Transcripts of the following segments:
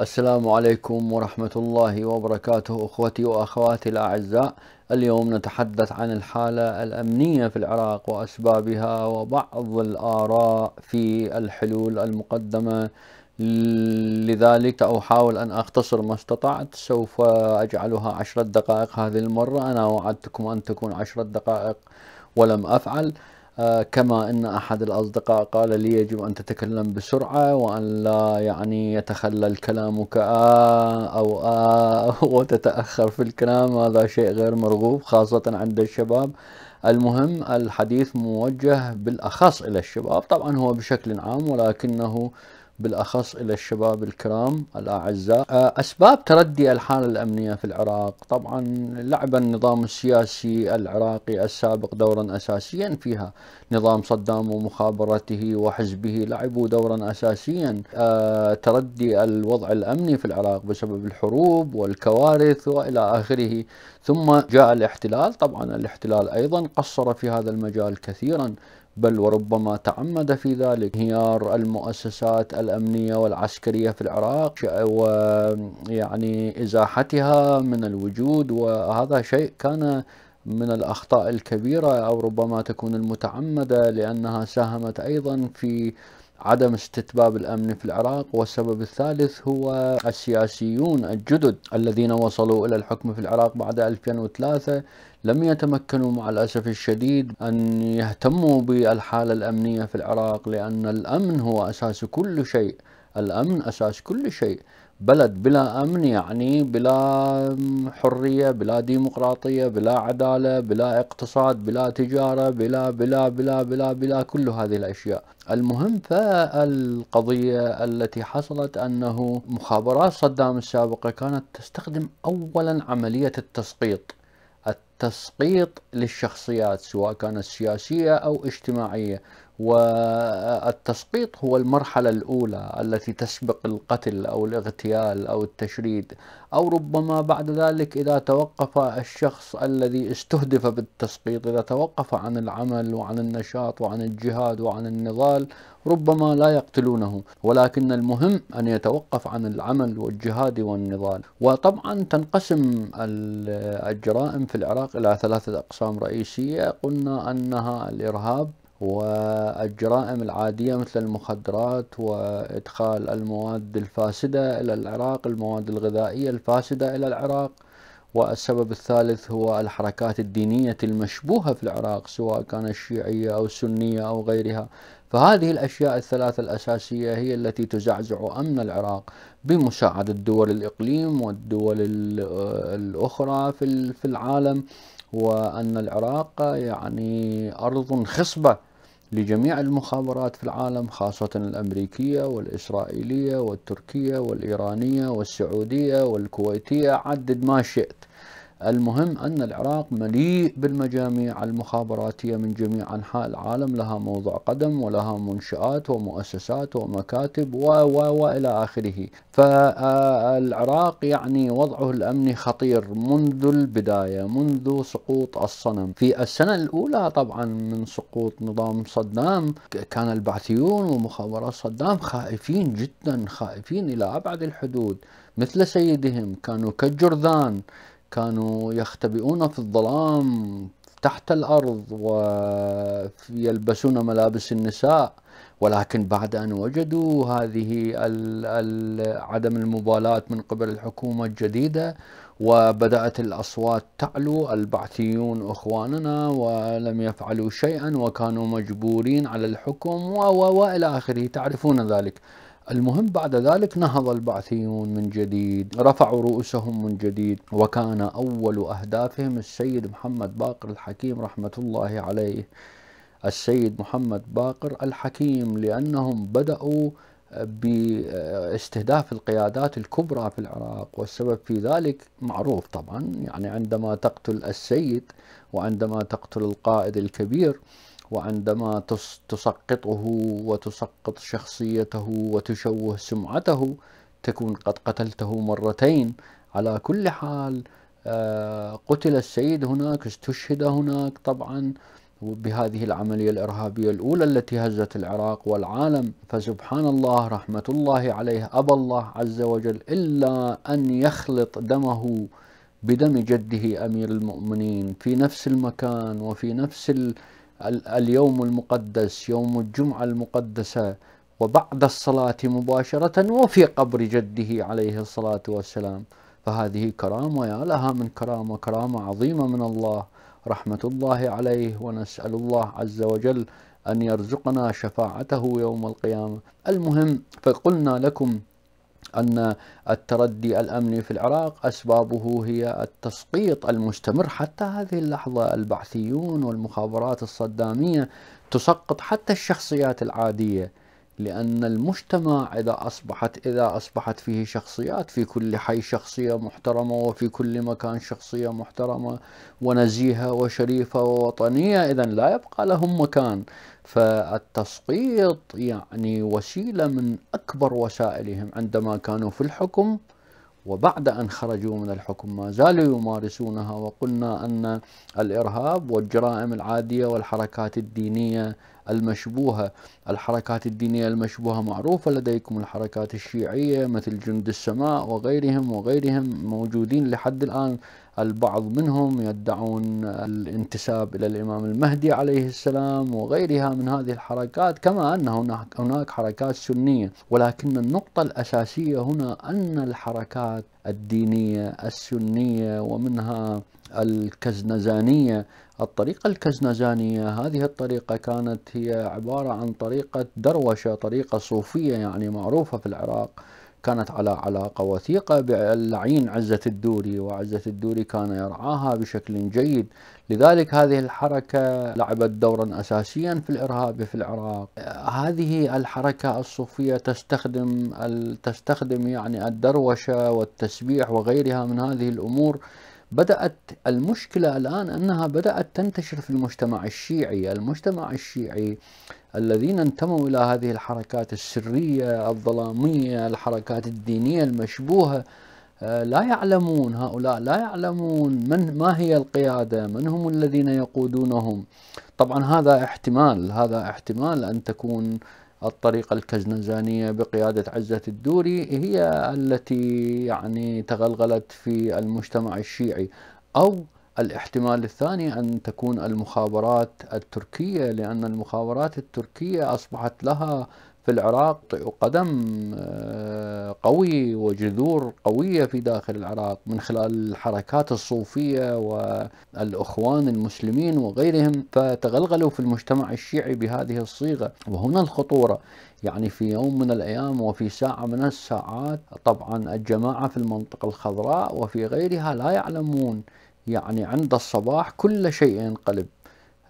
السلام عليكم ورحمة الله وبركاته أخوتي وأخواتي الأعزاء اليوم نتحدث عن الحالة الأمنية في العراق وأسبابها وبعض الآراء في الحلول المقدمة لذلك أحاول أن أختصر ما استطعت سوف أجعلها عشرة دقائق هذه المرة أنا وعدتكم أن تكون عشرة دقائق ولم أفعل آه، كما أن أحد الأصدقاء قال لي يجب أن تتكلم بسرعة وأن لا يعني يتخلل كلامك آه أو آه وتتأخر في الكلام هذا شيء غير مرغوب خاصة عند الشباب المهم الحديث موجه بالأخص إلى الشباب طبعا هو بشكل عام ولكنه بالأخص إلى الشباب الكرام الأعزاء آه، أسباب تردي الحالة الأمنية في العراق طبعا لعب النظام السياسي العراقي السابق دورا أساسيا فيها نظام صدام ومخابرته وحزبه لعبوا دورا أساسيا آه، تردي الوضع الأمني في العراق بسبب الحروب والكوارث وإلى آخره ثم جاء الاحتلال طبعا الاحتلال أيضا قصر في هذا المجال كثيرا بل وربما تعمد في ذلك انهيار المؤسسات الأمنية والعسكرية في العراق ويعني إزاحتها من الوجود وهذا شيء كان من الأخطاء الكبيرة أو ربما تكون المتعمدة لأنها ساهمت أيضا في عدم استتباب الأمن في العراق والسبب الثالث هو السياسيون الجدد الذين وصلوا إلى الحكم في العراق بعد 2003 لم يتمكنوا مع الأسف الشديد أن يهتموا بالحالة الأمنية في العراق لأن الأمن هو أساس كل شيء الأمن أساس كل شيء بلد بلا امن يعني بلا حريه بلا ديمقراطيه بلا عداله بلا اقتصاد بلا تجاره بلا بلا بلا بلا بلا كل هذه الاشياء المهم فالقضيه التي حصلت انه مخابرات صدام السابقه كانت تستخدم اولا عمليه التسقيط التسقيط للشخصيات سواء كانت سياسيه او اجتماعيه والتسقيط هو المرحلة الأولى التي تسبق القتل أو الاغتيال أو التشريد أو ربما بعد ذلك إذا توقف الشخص الذي استهدف بالتسقيط إذا توقف عن العمل وعن النشاط وعن الجهاد وعن النضال ربما لا يقتلونه ولكن المهم أن يتوقف عن العمل والجهاد والنضال وطبعا تنقسم الجرائم في العراق إلى ثلاثة أقسام رئيسية قلنا أنها الإرهاب والجرائم العادية مثل المخدرات وإدخال المواد الفاسدة إلى العراق المواد الغذائية الفاسدة إلى العراق والسبب الثالث هو الحركات الدينية المشبوهة في العراق سواء كان الشيعية أو السنية أو غيرها فهذه الأشياء الثلاثة الأساسية هي التي تزعزع أمن العراق بمساعدة دول الإقليم والدول الأخرى في العالم وأن العراق يعني أرض خصبة لجميع المخابرات في العالم خاصة الأمريكية والإسرائيلية والتركية والإيرانية والسعودية والكويتية عدد ما شئت المهم أن العراق مليء بالمجاميع المخابراتية من جميع أنحاء العالم لها موضع قدم ولها منشآت ومؤسسات ومكاتب و و وإلى آخره فالعراق يعني وضعه الأمني خطير منذ البداية منذ سقوط الصنم في السنة الأولى طبعا من سقوط نظام صدام كان البعثيون ومخابرات صدام خائفين جدا خائفين إلى أبعد الحدود مثل سيدهم كانوا كالجرذان كانوا يختبئون في الظلام تحت الأرض ويلبسون ملابس النساء ولكن بعد أن وجدوا هذه عدم المبالاة من قبل الحكومة الجديدة وبدأت الأصوات تعلو البعثيون إخواننا ولم يفعلوا شيئا وكانوا مجبورين على الحكم وإلى آخره تعرفون ذلك المهم بعد ذلك نهض البعثيون من جديد رفعوا رؤوسهم من جديد وكان أول أهدافهم السيد محمد باقر الحكيم رحمة الله عليه السيد محمد باقر الحكيم لأنهم بدأوا باستهداف القيادات الكبرى في العراق والسبب في ذلك معروف طبعا يعني عندما تقتل السيد وعندما تقتل القائد الكبير وعندما تسقطه وتسقط شخصيته وتشوه سمعته تكون قد قتلته مرتين على كل حال آه، قتل السيد هناك استشهد هناك طبعا بهذه العملية الإرهابية الأولى التي هزت العراق والعالم فسبحان الله رحمة الله عليه أبى الله عز وجل إلا أن يخلط دمه بدم جده أمير المؤمنين في نفس المكان وفي نفس اليوم المقدس يوم الجمعة المقدسة وبعد الصلاة مباشرة وفي قبر جده عليه الصلاة والسلام فهذه كرامة يا لها من كرامة كرامة عظيمة من الله رحمة الله عليه ونسأل الله عز وجل أن يرزقنا شفاعته يوم القيامة المهم فقلنا لكم أن التردي الأمني في العراق أسبابه هي التسقيط المستمر حتى هذه اللحظة البعثيون والمخابرات الصدامية تسقط حتى الشخصيات العادية لأن المجتمع إذا أصبحت إذا أصبحت فيه شخصيات في كل حي شخصية محترمة وفي كل مكان شخصية محترمة ونزيهة وشريفة ووطنية إذا لا يبقى لهم مكان فالتسقيط يعني وسيلة من أكبر وسائلهم عندما كانوا في الحكم وبعد أن خرجوا من الحكم ما زالوا يمارسونها وقلنا أن الإرهاب والجرائم العادية والحركات الدينية المشبوهة الحركات الدينية المشبوهة معروفة لديكم الحركات الشيعية مثل جند السماء وغيرهم وغيرهم موجودين لحد الآن البعض منهم يدعون الانتساب الى الامام المهدي عليه السلام وغيرها من هذه الحركات كما ان هناك هناك حركات سنيه ولكن النقطه الاساسيه هنا ان الحركات الدينيه السنيه ومنها الكزنزانيه الطريقة الكزنزانية هذه الطريقة كانت هي عبارة عن طريقة دروشة طريقة صوفية يعني معروفة في العراق كانت على علاقة وثيقة باللعين عزة الدوري وعزة الدوري كان يرعاها بشكل جيد لذلك هذه الحركة لعبت دورا أساسيا في الإرهاب في العراق هذه الحركة الصوفية تستخدم تستخدم يعني الدروشة والتسبيح وغيرها من هذه الأمور بدأت المشكلة الآن أنها بدأت تنتشر في المجتمع الشيعي المجتمع الشيعي الذين انتموا إلى هذه الحركات السرية الظلامية الحركات الدينية المشبوهة آه، لا يعلمون هؤلاء لا يعلمون من ما هي القيادة من هم الذين يقودونهم طبعا هذا احتمال هذا احتمال أن تكون الطريقة الكزنزانية بقيادة عزة الدوري هي التي يعني تغلغلت في المجتمع الشيعي أو الاحتمال الثاني أن تكون المخابرات التركية لأن المخابرات التركية أصبحت لها في العراق قدم آه، قوي وجذور قوية في داخل العراق من خلال الحركات الصوفية والأخوان المسلمين وغيرهم فتغلغلوا في المجتمع الشيعي بهذه الصيغة وهنا الخطورة يعني في يوم من الأيام وفي ساعة من الساعات طبعا الجماعة في المنطقة الخضراء وفي غيرها لا يعلمون يعني عند الصباح كل شيء ينقلب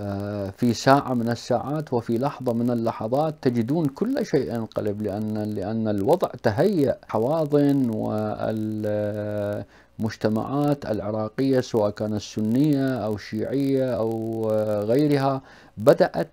آه، في ساعة من الساعات وفي لحظة من اللحظات تجدون كل شيء انقلب لأن لأن الوضع تهيأ حواضن والمجتمعات العراقية سواء كانت السنية أو الشيعية أو غيرها بدأت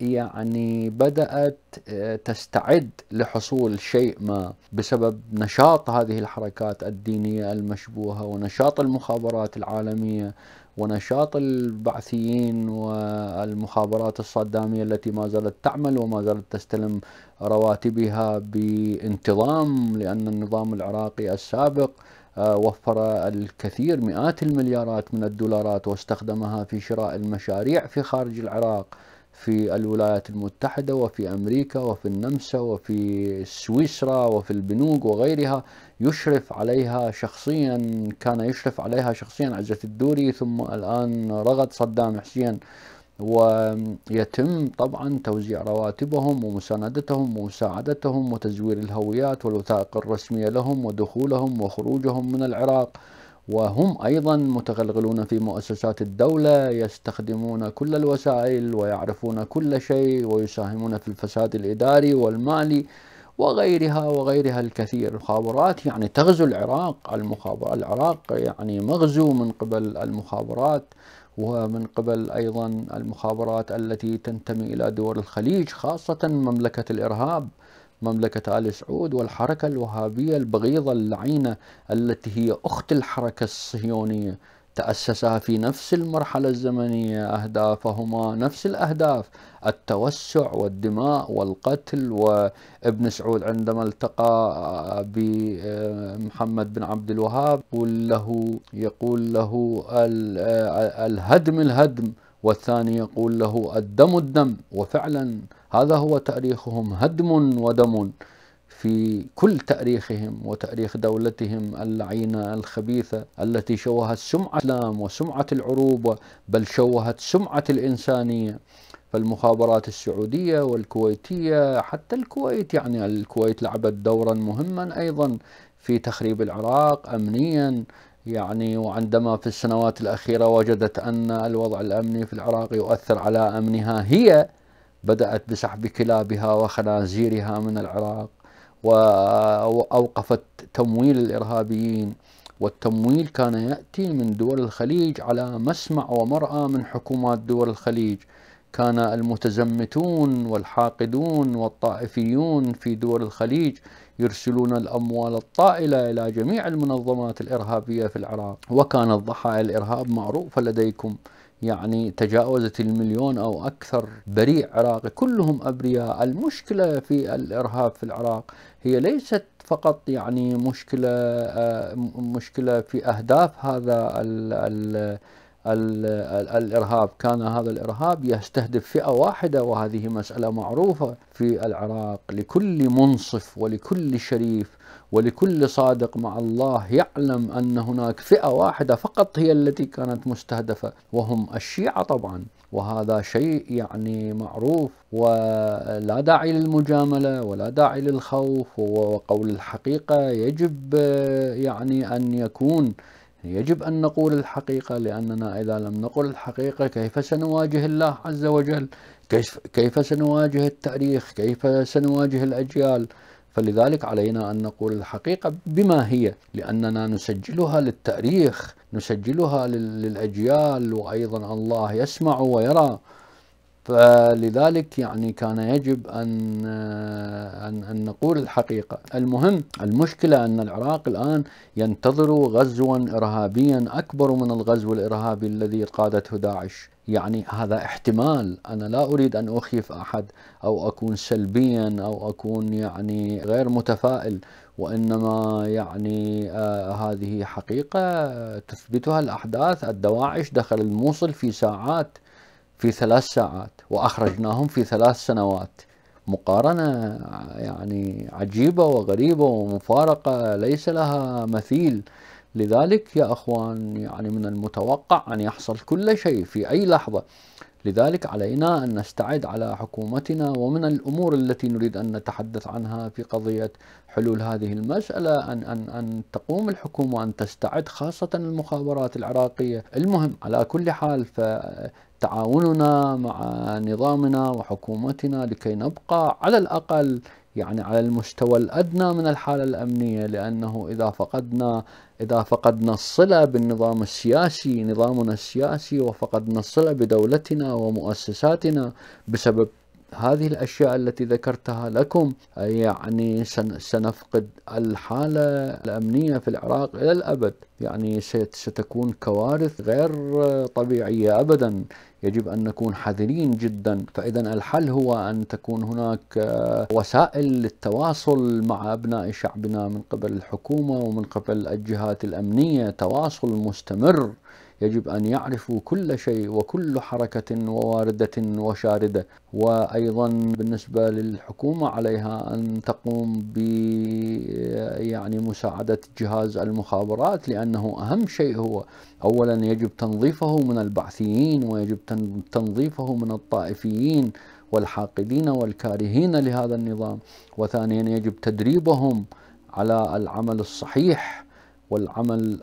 يعني بدأت آه، تستعد لحصول شيء ما بسبب نشاط هذه الحركات الدينية المشبوهة ونشاط المخابرات العالمية ونشاط البعثيين والمخابرات الصدامية التي ما زالت تعمل وما زالت تستلم رواتبها بانتظام لأن النظام العراقي السابق آه، وفر الكثير مئات المليارات من الدولارات واستخدمها في شراء المشاريع في خارج العراق في الولايات المتحدة وفي أمريكا وفي النمسا وفي سويسرا وفي البنوك وغيرها يشرف عليها شخصيا كان يشرف عليها شخصيا عزة الدوري ثم الآن رغد صدام حسين ويتم طبعا توزيع رواتبهم ومساندتهم ومساعدتهم وتزوير الهويات والوثائق الرسمية لهم ودخولهم وخروجهم من العراق وهم أيضا متغلغلون في مؤسسات الدولة يستخدمون كل الوسائل ويعرفون كل شيء ويساهمون في الفساد الإداري والمالي وغيرها وغيرها الكثير المخابرات يعني تغزو العراق المخابر العراق يعني مغزو من قبل المخابرات ومن قبل أيضا المخابرات التي تنتمي إلى دول الخليج خاصة مملكة الإرهاب مملكة آل سعود والحركة الوهابية البغيضة اللعينة التي هي أخت الحركة الصهيونية تأسسا في نفس المرحلة الزمنية أهدافهما نفس الأهداف التوسع والدماء والقتل وابن سعود عندما التقى بمحمد آه، بن عبد الوهاب يقول له يقول له آه، آه، الهدم الهدم والثاني يقول له الدم الدم وفعلا هذا هو تاريخهم هدم ودم في كل تاريخهم وتاريخ دولتهم اللعينه الخبيثه التي شوهت سمعه الاسلام وسمعه العروبه بل شوهت سمعه الانسانيه فالمخابرات السعوديه والكويتيه حتى الكويت يعني الكويت لعبت دورا مهما ايضا في تخريب العراق امنيا يعني وعندما في السنوات الأخيرة وجدت أن الوضع الأمني في العراق يؤثر على أمنها هي بدأت بسحب كلابها وخنازيرها من العراق وأوقفت تمويل الإرهابيين والتمويل كان يأتي من دول الخليج على مسمع ومرأة من حكومات دول الخليج كان المتزمتون والحاقدون والطائفيون في دول الخليج يرسلون الأموال الطائلة إلى جميع المنظمات الإرهابية في العراق وكان الضحايا الإرهاب معروفة لديكم يعني تجاوزت المليون أو أكثر بريء عراقي كلهم أبرياء المشكلة في الإرهاب في العراق هي ليست فقط يعني مشكلة آه، مشكلة في أهداف هذا ال ال الارهاب، كان هذا الارهاب يستهدف فئه واحده وهذه مساله معروفه في العراق لكل منصف ولكل شريف ولكل صادق مع الله يعلم ان هناك فئه واحده فقط هي التي كانت مستهدفه وهم الشيعه طبعا وهذا شيء يعني معروف ولا داعي للمجامله ولا داعي للخوف وقول الحقيقه يجب يعني ان يكون يجب أن نقول الحقيقة لأننا إذا لم نقل الحقيقة كيف سنواجه الله عز وجل كيف, كيف سنواجه التاريخ كيف سنواجه الأجيال فلذلك علينا أن نقول الحقيقة بما هي لأننا نسجلها للتاريخ نسجلها للأجيال وأيضا الله يسمع ويرى فلذلك يعني كان يجب أن, آه، أن, أن نقول الحقيقة المهم المشكلة أن العراق الآن ينتظر غزوا إرهابيا أكبر من الغزو الإرهابي الذي قادته داعش يعني هذا احتمال أنا لا أريد أن أخيف أحد أو أكون سلبيا أو أكون يعني غير متفائل وإنما يعني آه هذه حقيقة تثبتها الأحداث الدواعش دخل الموصل في ساعات في ثلاث ساعات وأخرجناهم في ثلاث سنوات مقارنة يعني عجيبة وغريبة ومفارقة ليس لها مثيل لذلك يا أخوان يعني من المتوقع أن يحصل كل شيء في أي لحظة لذلك علينا أن نستعد على حكومتنا ومن الأمور التي نريد أن نتحدث عنها في قضية حلول هذه المسألة أن, أن, أن تقوم الحكومة أن تستعد خاصة المخابرات العراقية المهم على كل حال تعاوننا مع نظامنا وحكومتنا لكي نبقى على الأقل يعني على المستوى الأدنى من الحالة الأمنية لأنه إذا فقدنا إذا فقدنا الصلة بالنظام السياسي نظامنا السياسي وفقدنا الصلة بدولتنا ومؤسساتنا بسبب هذه الأشياء التي ذكرتها لكم يعني سنفقد الحالة الأمنية في العراق إلى الأبد يعني ستكون كوارث غير طبيعية أبدا يجب أن نكون حذرين جدا فإذا الحل هو أن تكون هناك آه، وسائل للتواصل مع أبناء شعبنا من قبل الحكومة ومن قبل الجهات الأمنية تواصل مستمر يجب أن يعرفوا كل شيء وكل حركة وواردة وشاردة وأيضا بالنسبة للحكومة عليها أن تقوم ب آه، يعني مساعدة جهاز المخابرات لأن لأنه أهم شيء هو أولا يجب تنظيفه من البعثيين ويجب تنظيفه من الطائفيين والحاقدين والكارهين لهذا النظام وثانيا يجب تدريبهم على العمل الصحيح والعمل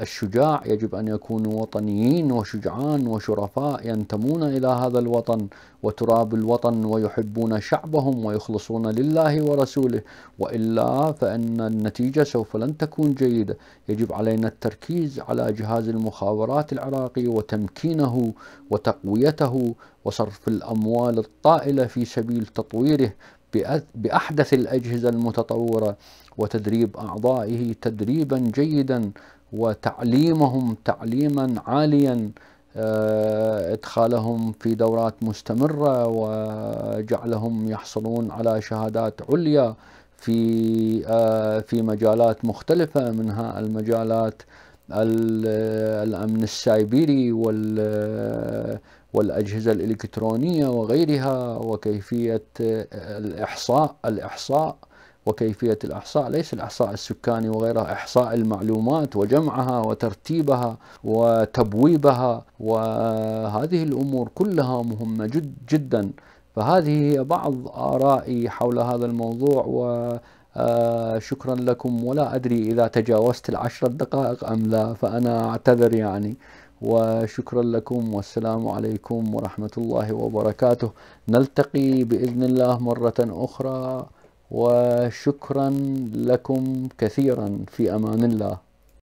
الشجاع يجب أن يكونوا وطنيين وشجعان وشرفاء ينتمون إلى هذا الوطن وتراب الوطن ويحبون شعبهم ويخلصون لله ورسوله وإلا فإن النتيجة سوف لن تكون جيدة يجب علينا التركيز على جهاز المخابرات العراقي وتمكينه وتقويته وصرف الأموال الطائلة في سبيل تطويره باحدث الاجهزه المتطوره وتدريب اعضائه تدريبا جيدا وتعليمهم تعليما عاليا آه، ادخالهم في دورات مستمره وجعلهم يحصلون على شهادات عليا في آه، في مجالات مختلفه منها المجالات الامن السايبري وال والأجهزة الإلكترونية وغيرها وكيفية الإحصاء الإحصاء وكيفية الإحصاء ليس الإحصاء السكاني وغيرها إحصاء المعلومات وجمعها وترتيبها وتبويبها وهذه الأمور كلها مهمة جد جدا فهذه هي بعض آرائي حول هذا الموضوع و آه شكرا لكم ولا أدري إذا تجاوزت العشر دقائق أم لا فأنا أعتذر يعني وشكرا لكم والسلام عليكم ورحمة الله وبركاته نلتقي بإذن الله مرة أخرى وشكرا لكم كثيرا في أمان الله